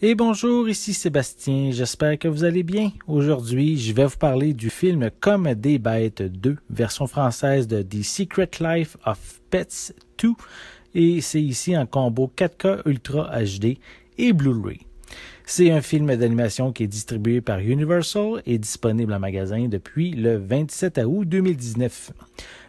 Et bonjour, ici Sébastien, j'espère que vous allez bien. Aujourd'hui, je vais vous parler du film Comme des bêtes 2, version française de The Secret Life of Pets 2, et c'est ici en combo 4K Ultra HD et Blu-ray. C'est un film d'animation qui est distribué par Universal et disponible en magasin depuis le 27 août 2019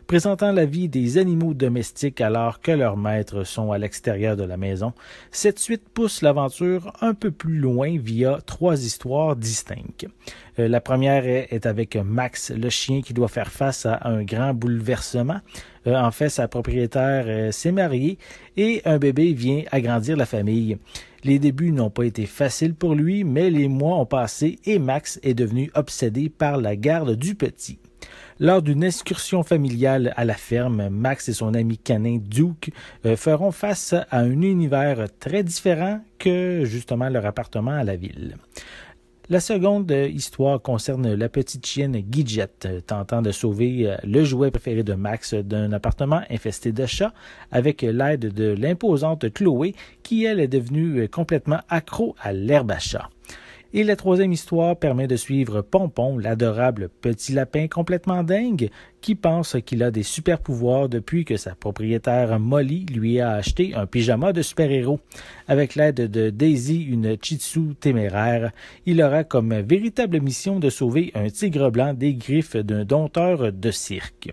présentant la vie des animaux domestiques alors que leurs maîtres sont à l'extérieur de la maison, cette suite pousse l'aventure un peu plus loin via trois histoires distinctes. Euh, la première est avec Max, le chien qui doit faire face à un grand bouleversement. Euh, en fait, sa propriétaire euh, s'est mariée et un bébé vient agrandir la famille. Les débuts n'ont pas été faciles pour lui, mais les mois ont passé et Max est devenu obsédé par la garde du petit. Lors d'une excursion familiale à la ferme, Max et son ami canin Duke euh, feront face à un univers très différent que justement leur appartement à la ville. La seconde histoire concerne la petite chienne Gidget, tentant de sauver euh, le jouet préféré de Max d'un appartement infesté de chats avec l'aide de l'imposante Chloé qui, elle, est devenue euh, complètement accro à l'herbe à chat. Et la troisième histoire permet de suivre Pompon, l'adorable petit lapin complètement dingue, qui pense qu'il a des super pouvoirs depuis que sa propriétaire Molly lui a acheté un pyjama de super-héros. Avec l'aide de Daisy, une Chitsu téméraire, il aura comme véritable mission de sauver un tigre blanc des griffes d'un dompteur de cirque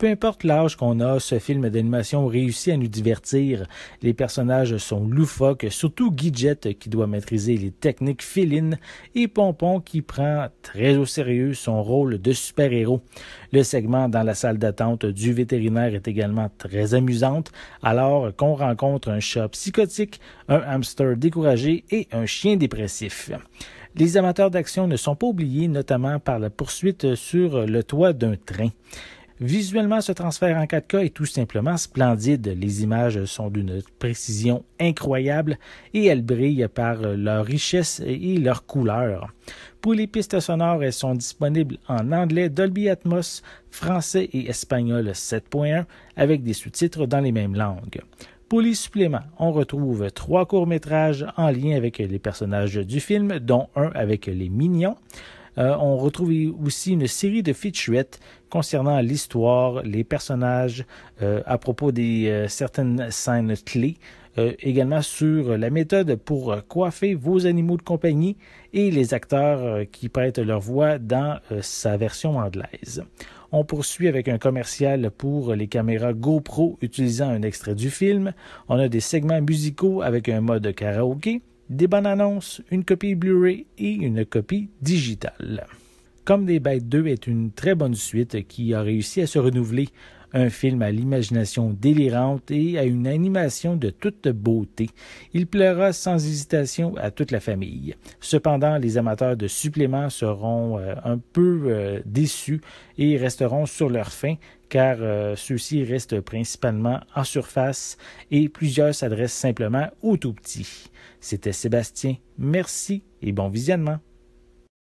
peu importe l'âge qu'on a, ce film d'animation réussit à nous divertir. Les personnages sont loufoques, surtout Gidget qui doit maîtriser les techniques félines et Pompon qui prend très au sérieux son rôle de super-héros. Le segment dans la salle d'attente du vétérinaire est également très amusante alors qu'on rencontre un chat psychotique, un hamster découragé et un chien dépressif. Les amateurs d'action ne sont pas oubliés, notamment par la poursuite sur le toit d'un train. Visuellement, ce transfert en 4K est tout simplement splendide. Les images sont d'une précision incroyable et elles brillent par leur richesse et leur couleur. Pour les pistes sonores, elles sont disponibles en anglais, Dolby Atmos, français et espagnol 7.1 avec des sous-titres dans les mêmes langues. Pour les suppléments, on retrouve trois courts-métrages en lien avec les personnages du film, dont un avec les Mignons. Euh, on retrouve aussi une série de featurettes concernant l'histoire, les personnages, euh, à propos des euh, certaines scènes clés, également sur la méthode pour coiffer vos animaux de compagnie et les acteurs qui prêtent leur voix dans sa version anglaise. On poursuit avec un commercial pour les caméras GoPro utilisant un extrait du film. On a des segments musicaux avec un mode karaoké des bonnes annonces, une copie Blu-ray et une copie digitale. Comme des Bêtes 2 est une très bonne suite qui a réussi à se renouveler un film à l'imagination délirante et à une animation de toute beauté. Il plaira sans hésitation à toute la famille. Cependant, les amateurs de suppléments seront euh, un peu euh, déçus et resteront sur leur faim car euh, ceux-ci restent principalement en surface et plusieurs s'adressent simplement aux tout petits. C'était Sébastien. Merci et bon visionnement.